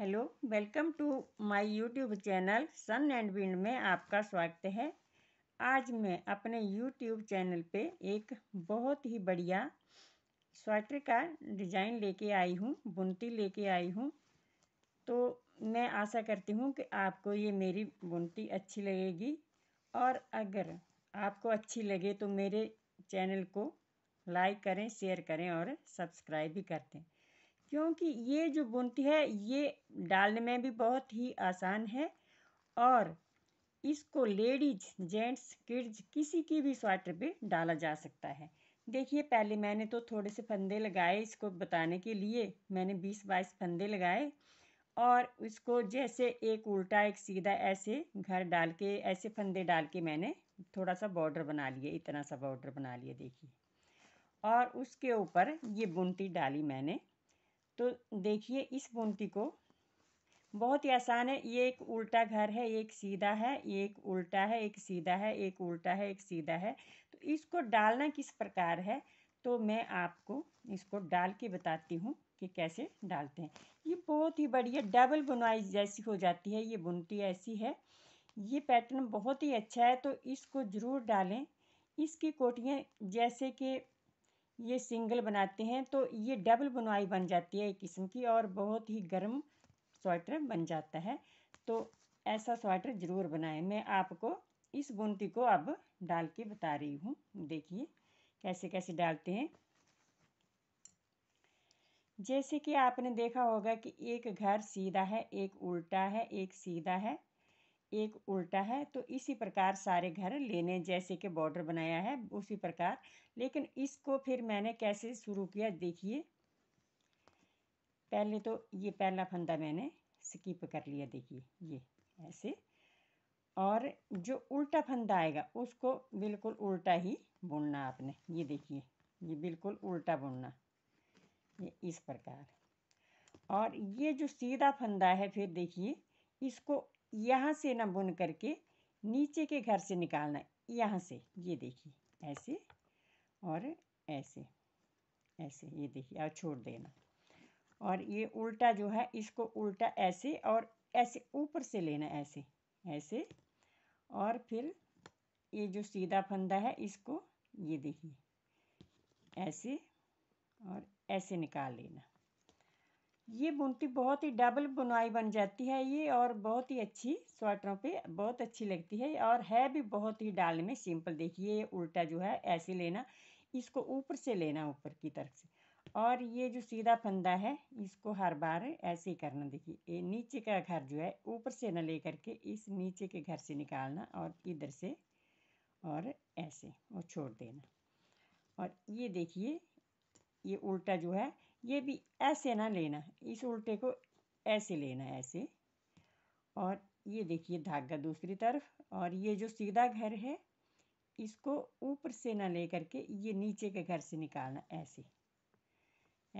hello welcome to my YouTube channel sun and wind में आपका स्वागत है आज मैं अपने यूट्यूब चैनल पे एक बहुत ही बढ़िया स्वेटर का डिज़ाइन लेके आई हूँ बुनती लेके आई हूँ तो मैं आशा करती हूँ कि आपको ये मेरी बुनती अच्छी लगेगी और अगर आपको अच्छी लगे तो मेरे चैनल को लाइक करें शेयर करें और सब्सक्राइब भी कर दें क्योंकि ये जो बुनती है ये डालने में भी बहुत ही आसान है और इसको लेडीज जेंट्स किड्स किसी की भी स्वेटर पे डाला जा सकता है देखिए पहले मैंने तो थोड़े से फंदे लगाए इसको बताने के लिए मैंने बीस बाईस फंदे लगाए और इसको जैसे एक उल्टा एक सीधा ऐसे घर डाल के ऐसे फंदे डाल के मैंने थोड़ा सा बॉर्डर बना लिए इतना सा बॉर्डर बना लिए देखिए और उसके ऊपर ये बुनती डाली मैंने तो देखिए इस बुनती को बहुत ही आसान है ये एक उल्टा घर है ये एक सीधा है ये एक उल्टा है एक सीधा है एक उल्टा है एक सीधा है तो इसको डालना किस प्रकार है तो मैं आपको इसको डाल के बताती हूँ कि कैसे डालते हैं ये बहुत ही बढ़िया डबल बुनाई जैसी हो जाती है ये बुनती ऐसी है ये पैटर्न बहुत ही अच्छा है तो इसको ज़रूर डालें इसकी कोटियाँ जैसे कि ये सिंगल बनाते हैं तो ये डबल बुनाई बन जाती है एक किस्म की और बहुत ही गर्म स्वेटर बन जाता है तो ऐसा स्वेटर ज़रूर बनाएं मैं आपको इस बुनती को अब डाल के बता रही हूँ देखिए कैसे कैसे डालते हैं जैसे कि आपने देखा होगा कि एक घर सीधा है एक उल्टा है एक सीधा है एक उल्टा है तो इसी प्रकार सारे घर लेने जैसे कि बॉर्डर बनाया है उसी प्रकार लेकिन इसको फिर मैंने कैसे शुरू किया देखिए पहले तो ये पहला फंदा मैंने स्किप कर लिया देखिए ये ऐसे और जो उल्टा फंदा आएगा उसको बिल्कुल उल्टा ही बुनना आपने ये देखिए ये बिल्कुल उल्टा बुनना ये इस प्रकार और ये जो सीधा फंदा है फिर देखिए इसको यहाँ से ना बुन करके नीचे के घर से निकालना यहाँ से ये देखिए ऐसे और ऐसे ऐसे ये देखिए और छोड़ देना और ये उल्टा जो है इसको उल्टा ऐसे और ऐसे ऊपर से लेना ऐसे ऐसे और फिर ये जो सीधा फंदा है इसको ये देखिए ऐसे और ऐसे निकाल लेना ये बुनती बहुत ही डबल बुनाई बन जाती है ये और बहुत ही अच्छी स्वेटरों पे बहुत अच्छी लगती है और है भी बहुत ही डाल में सिंपल देखिए ये उल्टा जो है ऐसे लेना इसको ऊपर से लेना ऊपर की तरफ से और ये जो सीधा फंदा है इसको हर बार ऐसे ही करना देखिए ये नीचे का घर जो है ऊपर से ना ले करके इस नीचे के घर से निकालना और इधर से और ऐसे और छोड़ देना और ये देखिए ये उल्टा जो है ये भी ऐसे ना लेना है इस उल्टे को ऐसे लेना है ऐसे और ये देखिए धागा दूसरी तरफ और ये जो सीधा घर है इसको ऊपर से ना ले करके ये नीचे के घर से निकालना ऐसे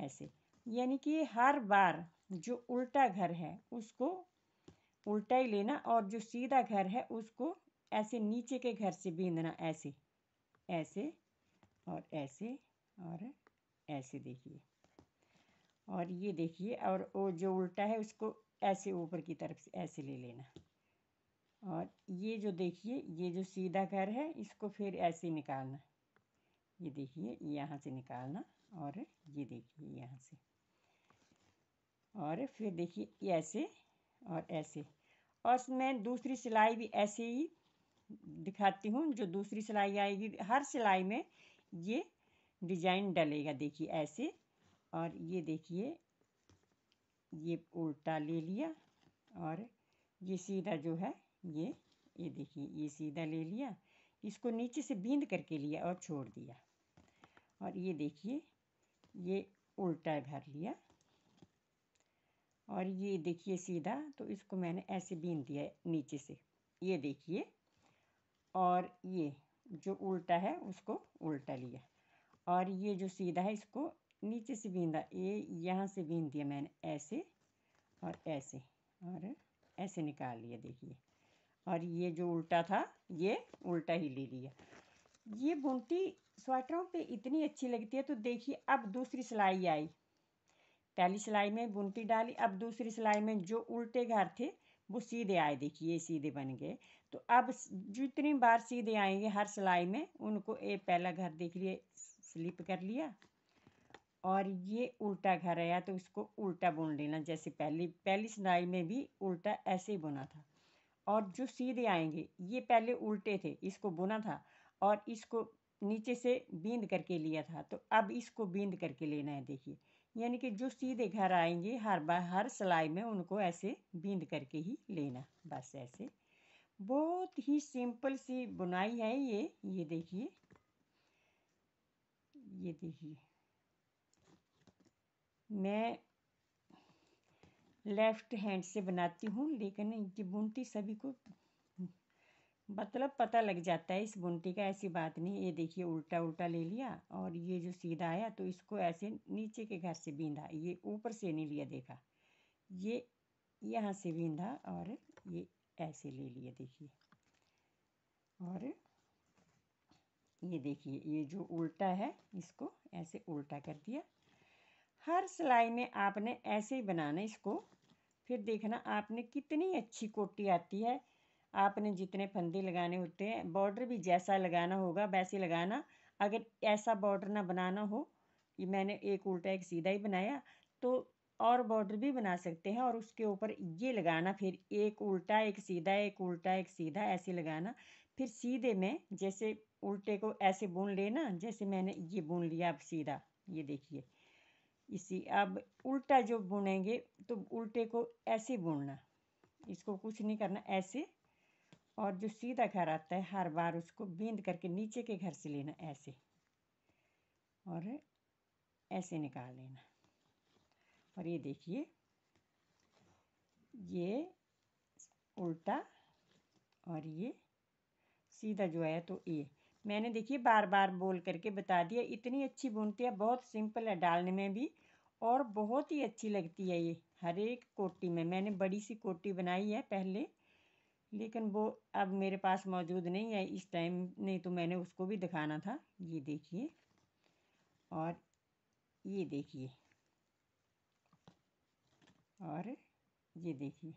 ऐसे यानी कि हर बार जो उल्टा घर है उसको उल्टा ही लेना और जो सीधा घर है उसको ऐसे नीचे के घर से बींदना ऐसे ऐसे और ऐसे और ऐसे देखिए और ये देखिए और वो जो उल्टा है उसको ऐसे ऊपर की तरफ से ऐसे ले लेना और ये जो देखिए ये जो सीधा घर है इसको फिर ऐसे निकालना ये देखिए यहाँ से निकालना और ये देखिए यहाँ से और फिर देखिए ऐसे और ऐसे और मैं दूसरी सिलाई भी ऐसे ही दिखाती हूँ जो दूसरी सिलाई आएगी हर सिलाई में ये डिजाइन डलेगा देखिए ऐसे और ये देखिए ये उल्टा ले लिया और ये सीधा जो है ये ये देखिए ये सीधा ले लिया इसको नीचे से बींद करके लिया और छोड़ दिया और ये देखिए ये उल्टा भर लिया और ये देखिए सीधा तो इसको मैंने ऐसे बीन दिया नीचे से ये देखिए और ये जो उल्टा है उसको उल्टा लिया और ये जो सीधा है इसको नीचे से बींदा ये यहाँ से बीन दिया मैंने ऐसे और ऐसे और ऐसे निकाल लिया देखिए और ये जो उल्टा था ये उल्टा ही ले लिया ये बुनती स्वेटरों पे इतनी अच्छी लगती है तो देखिए अब दूसरी सिलाई आई पहली सिलाई में बुनती डाली अब दूसरी सिलाई में जो उल्टे घर थे वो सीधे आए देखिए सीधे बन गए तो अब जितनी बार सीधे आएंगे हर सिलाई में उनको ए पहला घर देख लिए स्लिप कर लिया और ये उल्टा घर है या तो इसको उल्टा बुन लेना जैसे पहली पहली सिलाई में भी उल्टा ऐसे ही बुना था और जो सीधे आएंगे ये पहले उल्टे थे इसको बुना था और इसको नीचे से बींद करके लिया था तो अब इसको बींद करके लेना है देखिए यानी कि जो सीधे घर आएंगे हर बार हर सिलाई में उनको ऐसे बींद करके ही लेना बस ऐसे बहुत ही सिंपल सी बुनाई है ये ये देखिए ये देखिए मैं लेफ़्ट हैंड से बनाती हूँ लेकिन ये बुनती सभी को मतलब पता लग जाता है इस बुनती का ऐसी बात नहीं ये देखिए उल्टा उल्टा ले लिया और ये जो सीधा आया तो इसको ऐसे नीचे के घर से बींधा ये ऊपर से नहीं लिया देखा ये यहाँ से बींधा और ये ऐसे ले लिया देखिए और ये देखिए ये जो उल्टा है इसको ऐसे उल्टा कर दिया हर सिलाई में आपने ऐसे ही बनाना इसको फिर देखना आपने कितनी अच्छी कोटी आती है आपने जितने फंदे लगाने होते हैं बॉर्डर भी जैसा लगाना होगा वैसे लगाना अगर ऐसा बॉर्डर ना बनाना हो ये मैंने एक उल्टा एक सीधा ही बनाया तो और बॉर्डर भी बना सकते हैं और उसके ऊपर ये लगाना फिर एक उल्टा एक सीधा एक उल्टा एक सीधा ऐसे लगाना फिर सीधे में जैसे उल्टे को ऐसे बुन लेना जैसे मैंने ये बुन लिया अब सीधा ये देखिए इसी अब उल्टा जो बुनेंगे तो उल्टे को ऐसे बुनना इसको कुछ नहीं करना ऐसे और जो सीधा घर आता है हर बार उसको बींद करके नीचे के घर से लेना ऐसे और ऐसे निकाल लेना और ये देखिए ये उल्टा और ये सीधा जो है तो ये मैंने देखिए बार बार बोल करके बता दिया इतनी अच्छी बुनती है बहुत सिंपल है डालने में भी और बहुत ही अच्छी लगती है ये हर एक कोटी में मैंने बड़ी सी कोटी बनाई है पहले लेकिन वो अब मेरे पास मौजूद नहीं है इस टाइम नहीं तो मैंने उसको भी दिखाना था ये देखिए और ये देखिए और ये देखिए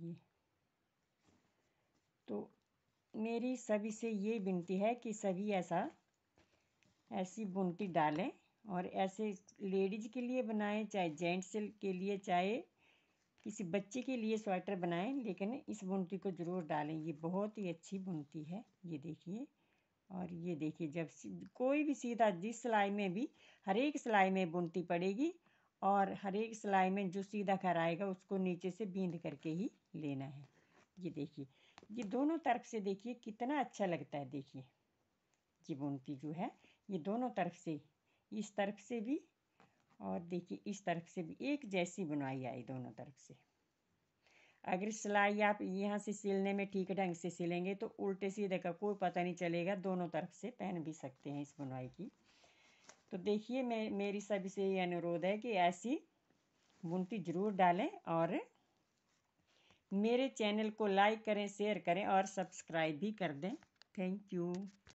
ये तो मेरी सभी से ये विनती है कि सभी ऐसा ऐसी बुनती डालें और ऐसे लेडीज के लिए बनाएँ चाहे जेंट्स के लिए चाहे किसी बच्चे के लिए स्वेटर बनाएं लेकिन इस बुनती को ज़रूर डालें ये बहुत ही अच्छी बुनती है ये देखिए और ये देखिए जब कोई भी सीधा जिस सिलाई में भी हर एक सिलाई में बुनती पड़ेगी और हर एक सिलाई में जो सीधा घर आएगा उसको नीचे से बींद करके ही लेना है ये देखिए ये दोनों तरफ से देखिए कितना अच्छा लगता है देखिए ये बुनती जो है ये दोनों तरफ से इस तरफ से भी और देखिए इस तरफ से भी एक जैसी बुनाई आई दोनों तरफ से अगर सिलाई आप यहाँ से सिलने में ठीक ढंग से सिलेंगे तो उल्टे सीधे का कोई पता नहीं चलेगा दोनों तरफ से पहन भी सकते हैं इस बुनाई की तो देखिए मैं मेरी सभी से ये अनुरोध है कि ऐसी बुनती ज़रूर डालें और मेरे चैनल को लाइक करें शेयर करें और सब्सक्राइब भी कर दें थैंक यू